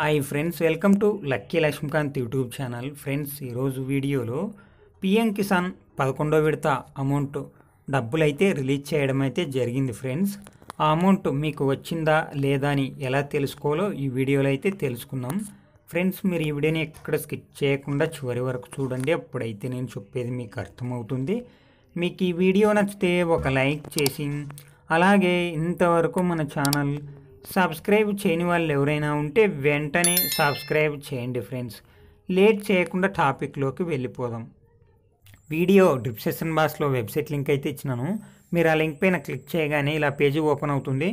hi friends welcome to lucky Lakshmikant YouTube channel friends ఈరోజు వీడియోలో PM Kisan పదకొండో విడత అమౌంట్ డబ్బులు అయితే రిలీజ్ చేయడం అయితే జరిగింది ఫ్రెండ్స్ ఆ అమౌంట్ మీకు వచ్చిందా లేదా అని ఎలా తెలుసుకోవాలో ఈ వీడియోలో అయితే తెలుసుకుందాం ఫ్రెండ్స్ మీరు ఈ వీడియోని ఎక్కడ స్కిప్ చేయకుండా చివరి వరకు చూడండి అప్పుడైతే నేను చెప్పేది మీకు అర్థమవుతుంది మీకు ఈ వీడియో నచ్చితే ఒక లైక్ చేసి అలాగే ఇంతవరకు మన ఛానల్ సబ్స్క్రైబ్ చేయని వాళ్ళు ఎవరైనా ఉంటే వెంటనే సబ్స్క్రైబ్ చేయండి ఫ్రెండ్స్ లేట్ చేయకుండా టాపిక్లోకి వెళ్ళిపోదాం వీడియో డిస్క్రిప్షన్ బాక్స్లో వెబ్సైట్ లింక్ అయితే ఇచ్చినాను మీరు ఆ లింక్ పైన క్లిక్ చేయగానే ఇలా పేజీ ఓపెన్ అవుతుంది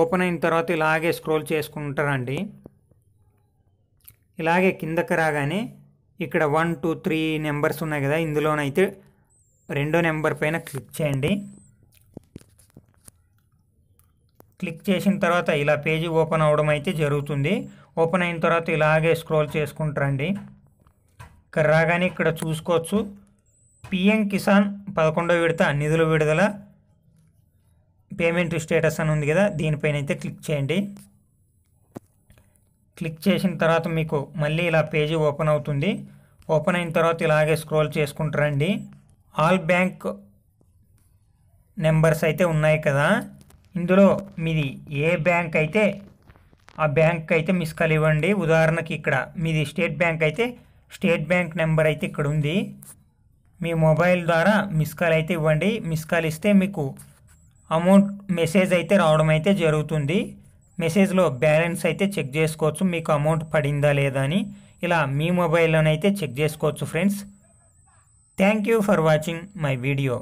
ఓపెన్ అయిన తర్వాత ఇలాగే స్క్రోల్ చేసుకుంటారండి ఇలాగే కిందకు రాగానే ఇక్కడ వన్ టూ త్రీ నెంబర్స్ ఉన్నాయి కదా ఇందులోనైతే రెండో నెంబర్ పైన క్లిక్ చేయండి క్లిక్ చేసిన తర్వాత ఇలా పేజీ ఓపెన్ అవ్వడం అయితే జరుగుతుంది ఓపెన్ అయిన తర్వాత ఇలాగే స్క్రోల్ చేసుకుంటారండి ఇక్కడ రాగానే ఇక్కడ చూసుకోవచ్చు పిఎం కిసాన్ పదకొండో విడత నిధుల విడుదల పేమెంట్ స్టేటస్ అని ఉంది కదా దీనిపైన అయితే క్లిక్ చేయండి క్లిక్ చేసిన తర్వాత మీకు మళ్ళీ ఇలా పేజీ ఓపెన్ అవుతుంది ఓపెన్ అయిన తర్వాత ఇలాగే స్క్రోల్ చేసుకుంటారండి ఆల్ బ్యాంక్ నెంబర్స్ అయితే ఉన్నాయి కదా ఇందులో మీది ఏ బ్యాంక్ అయితే ఆ బ్యాంక్ అయితే మిస్కాల్ ఇవ్వండి ఉదాహరణకి ఇక్కడ మీది స్టేట్ బ్యాంక్ అయితే స్టేట్ బ్యాంక్ నెంబర్ అయితే ఇక్కడ ఉంది మీ మొబైల్ ద్వారా మిస్ కాల్ అయితే ఇవ్వండి మిస్ కాల్ ఇస్తే మీకు అమౌంట్ మెసేజ్ అయితే రావడం అయితే జరుగుతుంది మెసేజ్లో బ్యాలెన్స్ అయితే చెక్ చేసుకోవచ్చు మీకు అమౌంట్ పడిందా లేదా అని ఇలా మీ మొబైల్లోనైతే చెక్ చేసుకోవచ్చు friends thank you for watching my video